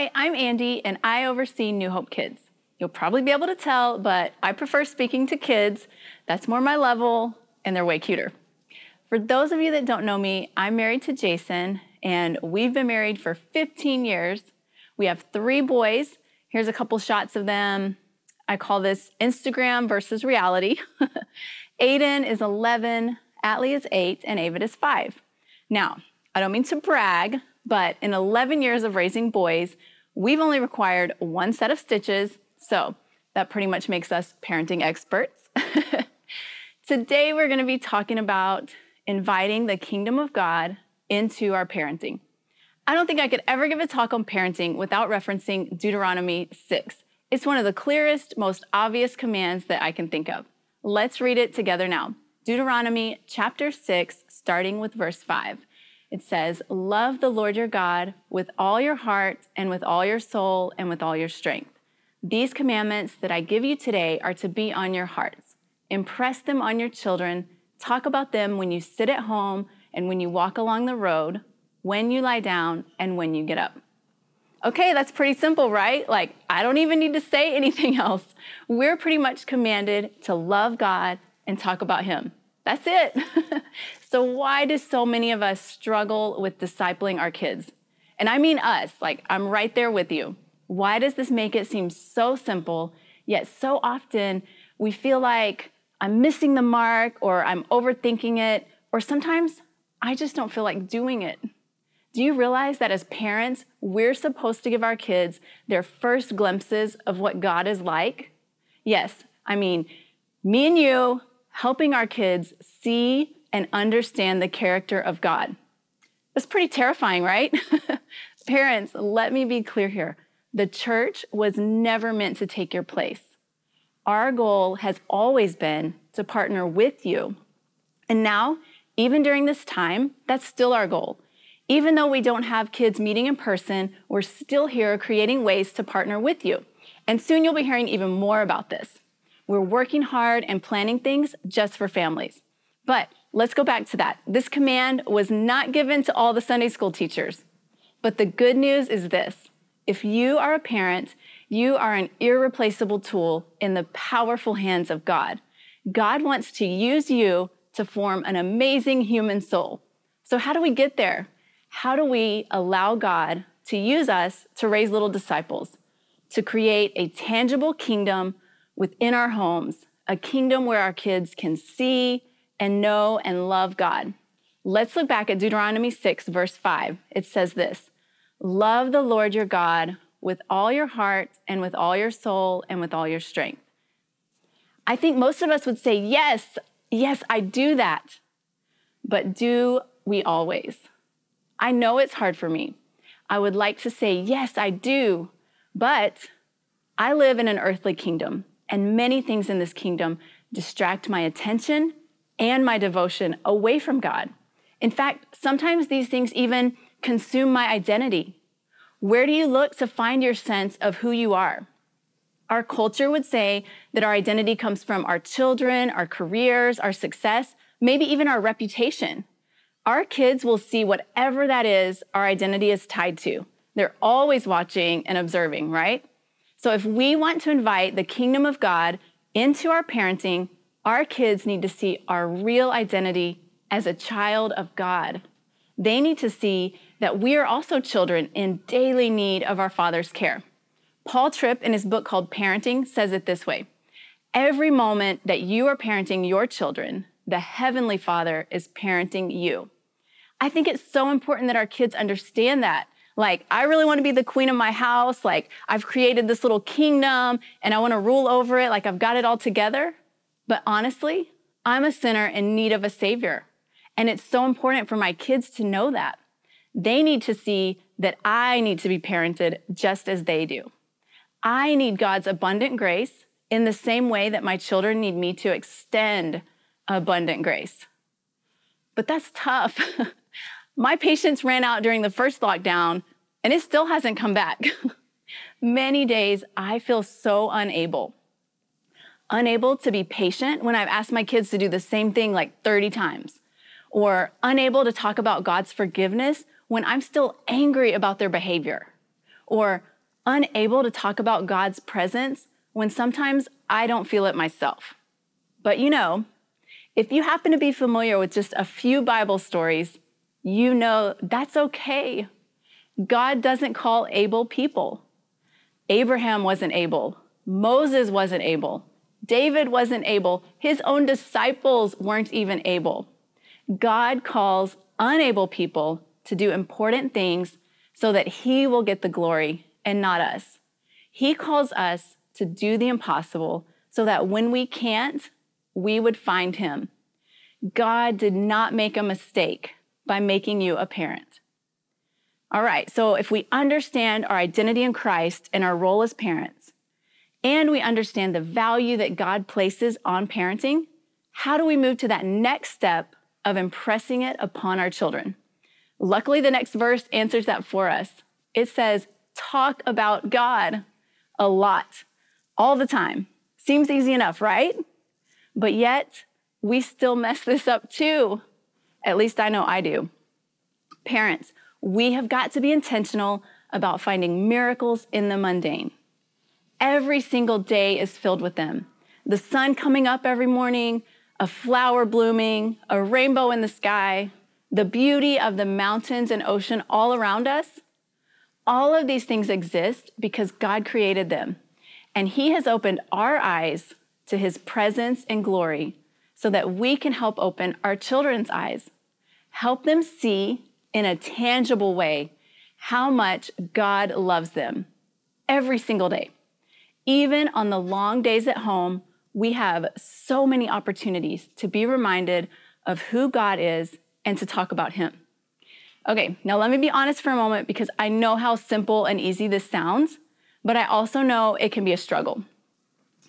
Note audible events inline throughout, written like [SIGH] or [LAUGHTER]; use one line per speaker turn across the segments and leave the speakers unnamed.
Hi, I'm Andy, and I oversee New Hope Kids. You'll probably be able to tell, but I prefer speaking to kids. That's more my level, and they're way cuter. For those of you that don't know me, I'm married to Jason, and we've been married for 15 years. We have three boys. Here's a couple shots of them. I call this Instagram versus reality. [LAUGHS] Aiden is 11, Atlee is 8, and Avid is 5. Now, I don't mean to brag, but in 11 years of raising boys, We've only required one set of stitches, so that pretty much makes us parenting experts. [LAUGHS] Today, we're gonna be talking about inviting the kingdom of God into our parenting. I don't think I could ever give a talk on parenting without referencing Deuteronomy 6. It's one of the clearest, most obvious commands that I can think of. Let's read it together now. Deuteronomy chapter 6, starting with verse 5. It says, Love the Lord your God with all your heart and with all your soul and with all your strength. These commandments that I give you today are to be on your hearts. Impress them on your children. Talk about them when you sit at home and when you walk along the road, when you lie down, and when you get up. Okay, that's pretty simple, right? Like, I don't even need to say [LAUGHS] anything else. We're pretty much commanded to love God and talk about Him. That's it. [LAUGHS] so, why do so many of us struggle with discipling our kids? And I mean us, like, I'm right there with you. Why does this make it seem so simple, yet so often we feel like I'm missing the mark or I'm overthinking it, or sometimes I just don't feel like doing it? Do you realize that as parents, we're supposed to give our kids their first glimpses of what God is like? Yes, I mean, me and you, helping our kids see and understand the character of God. That's pretty terrifying, right? [LAUGHS] Parents, let me be clear here. The church was never meant to take your place. Our goal has always been to partner with you. And now, even during this time, that's still our goal. Even though we don't have kids meeting in person, we're still here creating ways to partner with you. And soon you'll be hearing even more about this. We're working hard and planning things just for families. But let's go back to that. This command was not given to all the Sunday school teachers. But the good news is this if you are a parent, you are an irreplaceable tool in the powerful hands of God. God wants to use you to form an amazing human soul. So, how do we get there? How do we allow God to use us to raise little disciples, to create a tangible kingdom within our homes, a kingdom where our kids can see and know and love God. Let's look back at Deuteronomy 6, verse 5. It says this Love the Lord your God with all your heart and with all your soul and with all your strength. I think most of us would say, Yes, yes, I do that. But do we always? I know it's hard for me. I would like to say, Yes, I do. But I live in an earthly kingdom and many things in this kingdom distract my attention and my devotion away from God. In fact, sometimes these things even consume my identity. Where do you look to find your sense of who you are? Our culture would say that our identity comes from our children, our careers, our success, maybe even our reputation. Our kids will see whatever that is our identity is tied to. They're always watching and observing, right? So if we want to invite the kingdom of God into our parenting, our kids need to see our real identity as a child of God. They need to see that we are also children in daily need of our Father's care. Paul Tripp, in his book called Parenting, says it this way Every moment that you are parenting your children, the Heavenly Father is parenting you. I think it's so important that our kids understand that like, I really want to be the queen of my house. Like, I've created this little kingdom and I want to rule over it. Like, I've got it all together. But honestly, I'm a sinner in need of a savior. And it's so important for my kids to know that. They need to see that I need to be parented just as they do. I need God's abundant grace in the same way that my children need me to extend abundant grace. But that's tough. [LAUGHS] My patience ran out during the first lockdown, and it still hasn't come back. [LAUGHS] Many days, I feel so unable. Unable to be patient when I've asked my kids to do the same thing like 30 times, or unable to talk about God's forgiveness when I'm still angry about their behavior, or unable to talk about God's presence when sometimes I don't feel it myself. But you know, if you happen to be familiar with just a few Bible stories, you know that's okay. God doesn't call able people. Abraham wasn't able. Moses wasn't able. David wasn't able. His own disciples weren't even able. God calls unable people to do important things so that he will get the glory and not us. He calls us to do the impossible so that when we can't, we would find him. God did not make a mistake by making you a parent. All right, so if we understand our identity in Christ and our role as parents, and we understand the value that God places on parenting, how do we move to that next step of impressing it upon our children? Luckily, the next verse answers that for us. It says, Talk about God a lot, all the time. Seems easy enough, right? But yet, we still mess this up too. At least I know I do. Parents, we have got to be intentional about finding miracles in the mundane. Every single day is filled with them. The sun coming up every morning, a flower blooming, a rainbow in the sky, the beauty of the mountains and ocean all around us. All of these things exist because God created them, and He has opened our eyes to His presence and glory so that we can help open our children's eyes Help them see in a tangible way how much God loves them every single day. Even on the long days at home, we have so many opportunities to be reminded of who God is and to talk about Him. Okay, now let me be honest for a moment because I know how simple and easy this sounds, but I also know it can be a struggle.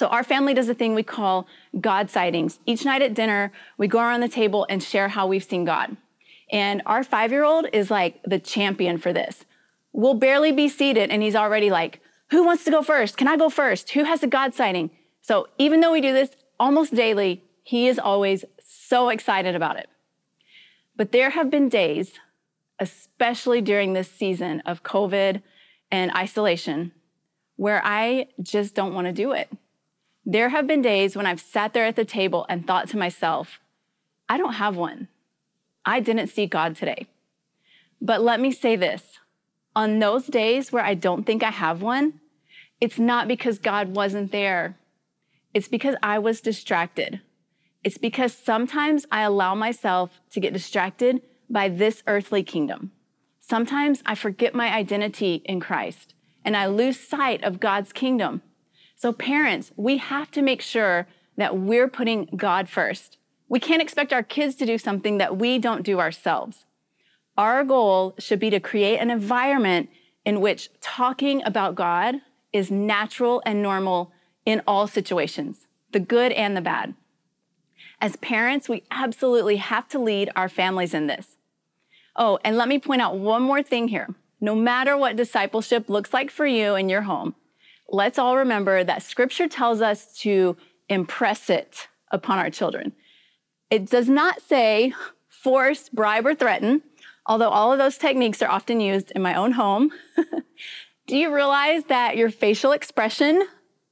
So our family does a thing we call God sightings. Each night at dinner, we go around the table and share how we've seen God. And our five year old is like the champion for this. We'll barely be seated, and he's already like, Who wants to go first? Can I go first? Who has a God sighting? So even though we do this almost daily, he is always so excited about it. But there have been days, especially during this season of COVID and isolation, where I just don't want to do it. There have been days when I've sat there at the table and thought to myself, I don't have one. I didn't see God today. But let me say this on those days where I don't think I have one, it's not because God wasn't there. It's because I was distracted. It's because sometimes I allow myself to get distracted by this earthly kingdom. Sometimes I forget my identity in Christ and I lose sight of God's kingdom. So, parents, we have to make sure that we're putting God first. We can't expect our kids to do something that we don't do ourselves. Our goal should be to create an environment in which talking about God is natural and normal in all situations, the good and the bad. As parents, we absolutely have to lead our families in this. Oh, and let me point out one more thing here. No matter what discipleship looks like for you in your home, let's all remember that scripture tells us to impress it upon our children. It does not say force, bribe, or threaten, although all of those techniques are often used in my own home. [LAUGHS] Do you realize that your facial expression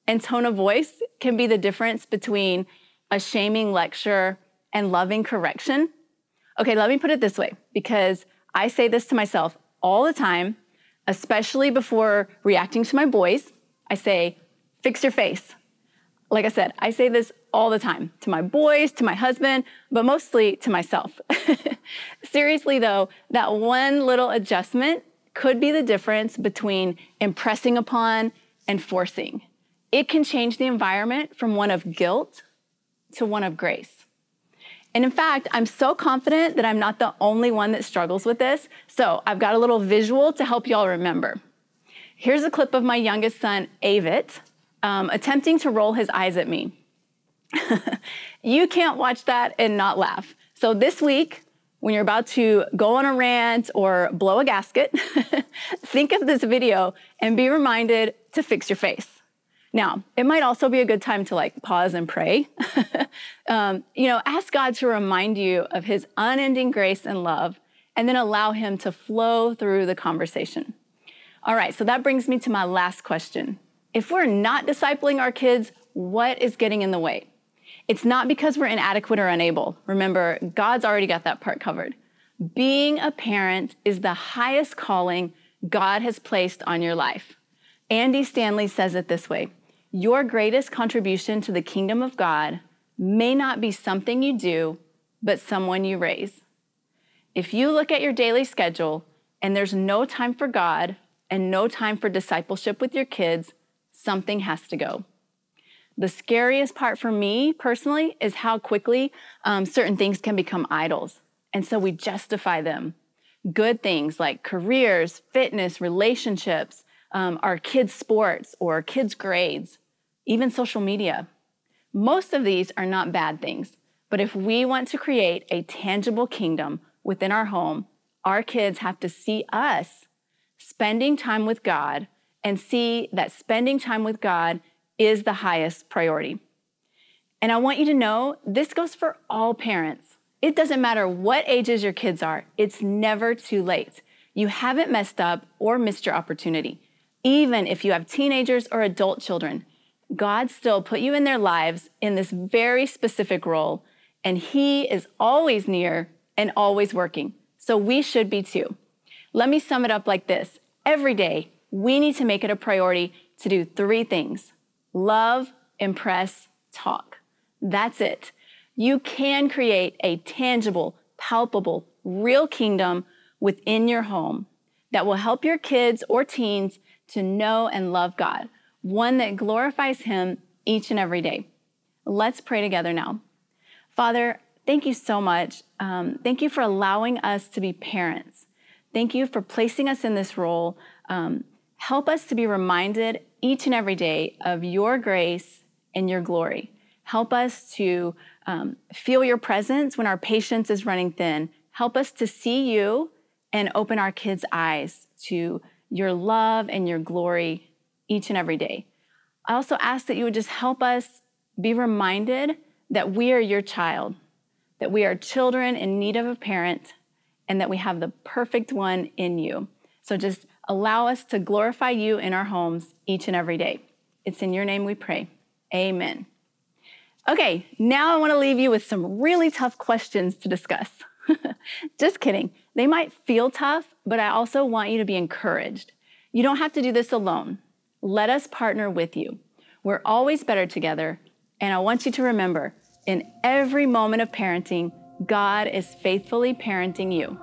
and tone of voice can be the difference between a shaming lecture and loving correction? Okay, let me put it this way because I say this to myself all the time, especially before reacting to my boys. I say, fix your face. Like I said, I say this all the time to my boys, to my husband, but mostly to myself. [LAUGHS] Seriously, though, that one little adjustment could be the difference between impressing upon and forcing. It can change the environment from one of guilt to one of grace. And in fact, I'm so confident that I'm not the only one that struggles with this. So I've got a little visual to help y'all remember. Here's a clip of my youngest son, Avit, um, attempting to roll his eyes at me. [LAUGHS] you can't watch that and not laugh. So this week, when you're about to go on a rant or blow a gasket, [LAUGHS] think of this video and be reminded to fix your face. Now, it might also be a good time to like pause and pray. [LAUGHS] um, you know, ask God to remind you of his unending grace and love, and then allow him to flow through the conversation. All right, so that brings me to my last question. If we're not discipling our kids, what is getting in the way? It's not because we're inadequate or unable. Remember, God's already got that part covered. Being a parent is the highest calling God has placed on your life. Andy Stanley says it this way Your greatest contribution to the kingdom of God may not be something you do, but someone you raise. If you look at your daily schedule and there's no time for God and no time for discipleship with your kids, something has to go. The scariest part for me personally is how quickly um, certain things can become idols. And so we justify them. Good things like careers, fitness, relationships, um, our kids' sports or kids' grades, even social media. Most of these are not bad things, but if we want to create a tangible kingdom within our home, our kids have to see us spending time with God and see that spending time with God is the highest priority. And I want you to know this goes for all parents. It doesn't matter what ages your kids are, it's never too late. You haven't messed up or missed your opportunity. Even if you have teenagers or adult children, God still put you in their lives in this very specific role, and He is always near and always working. So we should be too. Let me sum it up like this every day, we need to make it a priority to do three things love, impress, talk. That's it. You can create a tangible, palpable, real kingdom within your home that will help your kids or teens to know and love God, one that glorifies Him each and every day. Let's pray together now. Father, thank you so much. Um, thank you for allowing us to be parents. Thank you for placing us in this role. Um, help us to be reminded each and every day of your grace and your glory. Help us to um, feel your presence when our patience is running thin. Help us to see you and open our kids' eyes to your love and your glory each and every day. I also ask that you would just help us be reminded that we are your child, that we are children in need of a parent, and that we have the perfect one in you. So just allow us to glorify you in our homes each and every day. It's in your name we pray. Amen. Okay, now I want to leave you with some really tough questions to discuss. [LAUGHS] Just kidding. They might feel tough, but I also want you to be encouraged. You don't have to do this alone. Let us partner with you. We're always better together. And I want you to remember in every moment of parenting, God is faithfully parenting you.